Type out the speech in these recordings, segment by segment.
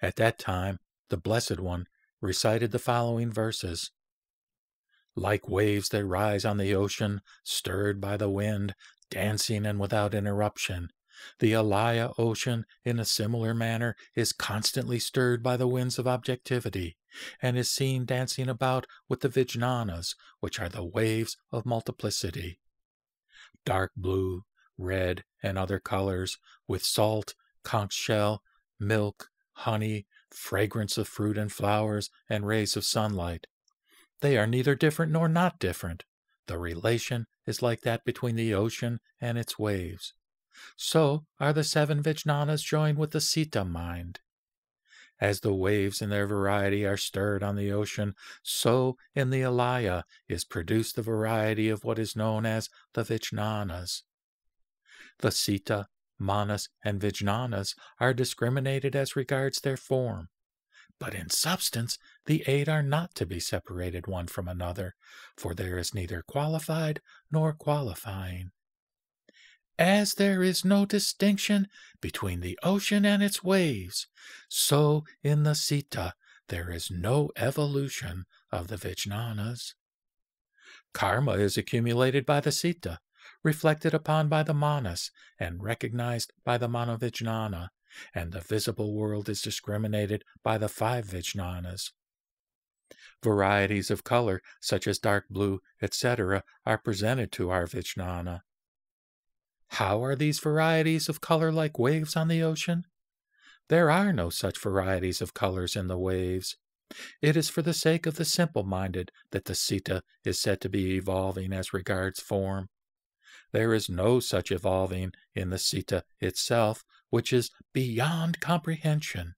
At that time, the Blessed One recited the following verses Like waves that rise on the ocean, stirred by the wind, dancing and without interruption, the Alaya ocean, in a similar manner, is constantly stirred by the winds of objectivity, and is seen dancing about with the Vijnanas, which are the waves of multiplicity. Dark blue, red, and other colors, with salt, conch shell, milk, honey, fragrance of fruit and flowers, and rays of sunlight. They are neither different nor not different. The relation is like that between the ocean and its waves. So are the seven Vijnanas joined with the Sita mind. As the waves in their variety are stirred on the ocean, so in the alaya is produced the variety of what is known as the Vijnanas. The Sita manas, and vijnanas are discriminated as regards their form. But in substance, the eight are not to be separated one from another, for there is neither qualified nor qualifying. As there is no distinction between the ocean and its waves, so in the Sita there is no evolution of the Vijnanas. Karma is accumulated by the Sita, reflected upon by the manas and recognized by the manovijnana, and the visible world is discriminated by the five vijnanas. Varieties of color, such as dark blue, etc., are presented to our vijnana. How are these varieties of color like waves on the ocean? There are no such varieties of colors in the waves. It is for the sake of the simple minded that the citta is said to be evolving as regards form. There is no such evolving in the citta itself, which is beyond comprehension.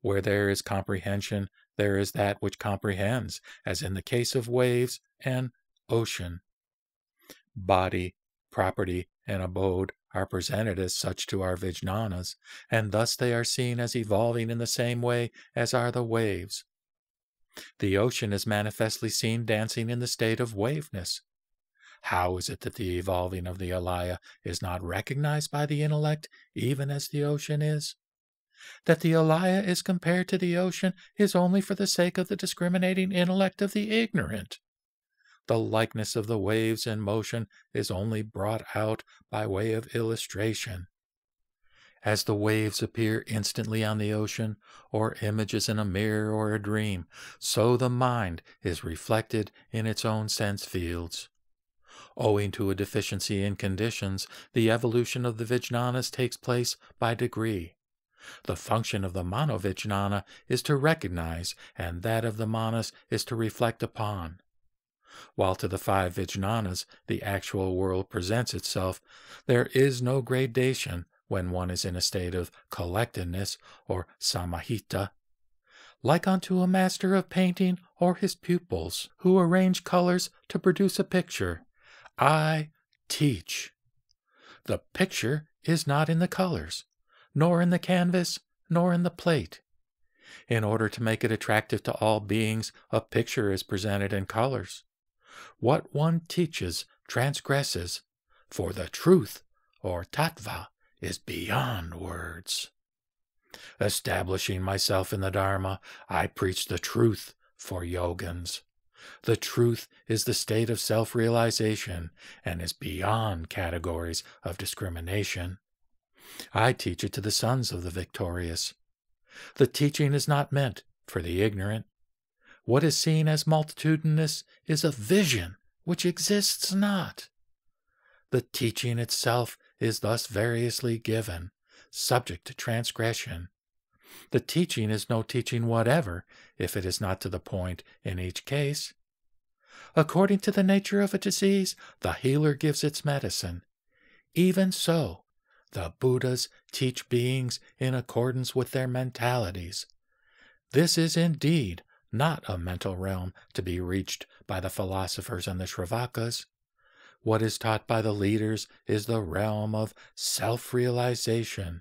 Where there is comprehension, there is that which comprehends, as in the case of waves and ocean. Body, property, and abode are presented as such to our Vijnanas, and thus they are seen as evolving in the same way as are the waves. The ocean is manifestly seen dancing in the state of waveness, how is it that the evolving of the alaya is not recognized by the intellect, even as the ocean is? That the alaya is compared to the ocean is only for the sake of the discriminating intellect of the ignorant. The likeness of the waves in motion is only brought out by way of illustration. As the waves appear instantly on the ocean, or images in a mirror or a dream, so the mind is reflected in its own sense fields. Owing to a deficiency in conditions, the evolution of the vijnanas takes place by degree. The function of the manovijnana is to recognize, and that of the manas is to reflect upon. While to the five vijnanas the actual world presents itself, there is no gradation when one is in a state of collectedness or samahita, like unto a master of painting or his pupils who arrange colors to produce a picture. I teach. The picture is not in the colors, nor in the canvas, nor in the plate. In order to make it attractive to all beings, a picture is presented in colors. What one teaches transgresses, for the truth, or tattva, is beyond words. Establishing myself in the Dharma, I preach the truth for yogins. The truth is the state of self realization and is beyond categories of discrimination. I teach it to the sons of the victorious. The teaching is not meant for the ignorant. What is seen as multitudinous is a vision which exists not. The teaching itself is thus variously given, subject to transgression, the teaching is no teaching whatever, if it is not to the point in each case. According to the nature of a disease, the healer gives its medicine. Even so, the Buddhas teach beings in accordance with their mentalities. This is indeed not a mental realm to be reached by the philosophers and the Shrivakas. What is taught by the leaders is the realm of self realization.